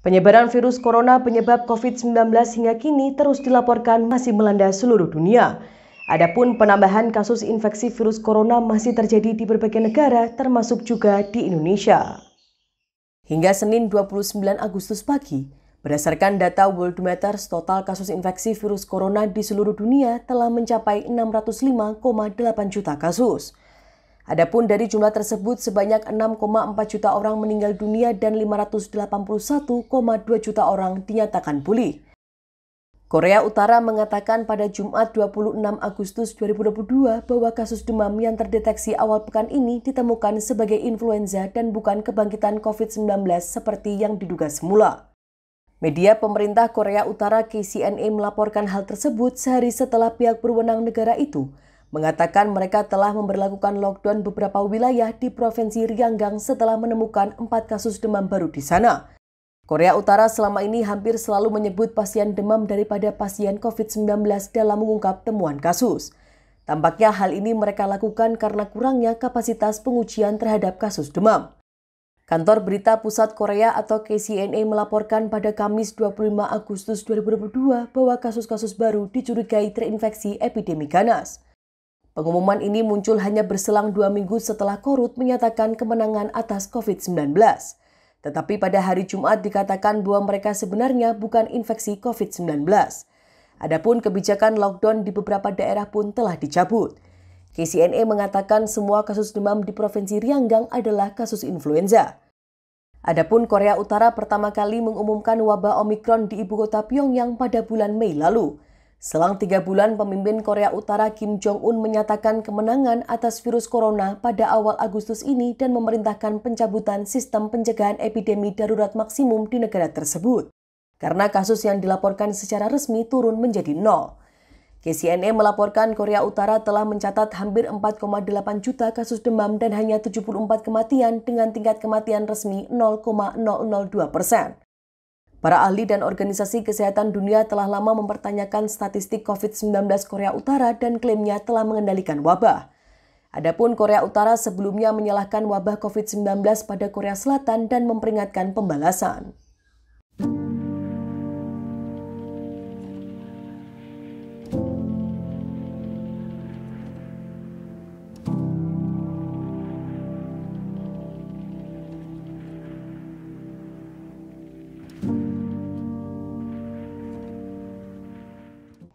Penyebaran virus corona penyebab COVID-19 hingga kini terus dilaporkan masih melanda seluruh dunia. Adapun penambahan kasus infeksi virus corona masih terjadi di berbagai negara termasuk juga di Indonesia. Hingga Senin 29 Agustus pagi, berdasarkan data Worldometers, total kasus infeksi virus corona di seluruh dunia telah mencapai 605,8 juta kasus. Adapun dari jumlah tersebut sebanyak 6,4 juta orang meninggal dunia dan 581,2 juta orang dinyatakan pulih. Korea Utara mengatakan pada Jumat 26 Agustus 2022 bahwa kasus demam yang terdeteksi awal pekan ini ditemukan sebagai influenza dan bukan kebangkitan COVID-19 seperti yang diduga semula. Media pemerintah Korea Utara KCNA melaporkan hal tersebut sehari setelah pihak berwenang negara itu mengatakan mereka telah memperlakukan lockdown beberapa wilayah di Provinsi Ryanggang setelah menemukan empat kasus demam baru di sana. Korea Utara selama ini hampir selalu menyebut pasien demam daripada pasien COVID-19 dalam mengungkap temuan kasus. Tampaknya hal ini mereka lakukan karena kurangnya kapasitas pengujian terhadap kasus demam. Kantor Berita Pusat Korea atau KCNA melaporkan pada Kamis 25 Agustus 2022 bahwa kasus-kasus baru dicurigai terinfeksi epidemi ganas. Pengumuman ini muncul hanya berselang dua minggu setelah Korut menyatakan kemenangan atas COVID-19. Tetapi pada hari Jumat dikatakan bahwa mereka sebenarnya bukan infeksi COVID-19. Adapun kebijakan lockdown di beberapa daerah pun telah dicabut. KCNA mengatakan semua kasus demam di Provinsi Rianggang adalah kasus influenza. Adapun Korea Utara pertama kali mengumumkan wabah Omikron di ibu kota Pyongyang pada bulan Mei lalu. Selang tiga bulan, pemimpin Korea Utara Kim Jong-un menyatakan kemenangan atas virus corona pada awal Agustus ini dan memerintahkan pencabutan sistem pencegahan epidemi darurat maksimum di negara tersebut. Karena kasus yang dilaporkan secara resmi turun menjadi nol. KCNA melaporkan Korea Utara telah mencatat hampir 4,8 juta kasus demam dan hanya 74 kematian dengan tingkat kematian resmi 0,002 persen. Para ahli dan organisasi kesehatan dunia telah lama mempertanyakan statistik COVID-19 Korea Utara dan klaimnya telah mengendalikan wabah. Adapun Korea Utara sebelumnya menyalahkan wabah COVID-19 pada Korea Selatan dan memperingatkan pembalasan.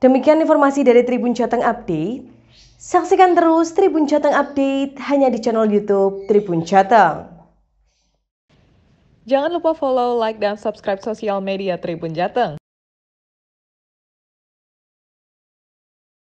Demikian informasi dari Tribun Jateng Update. Saksikan terus Tribun Jateng Update hanya di channel YouTube Tribun Jateng. Jangan lupa follow, like, dan subscribe sosial media Tribun Jateng.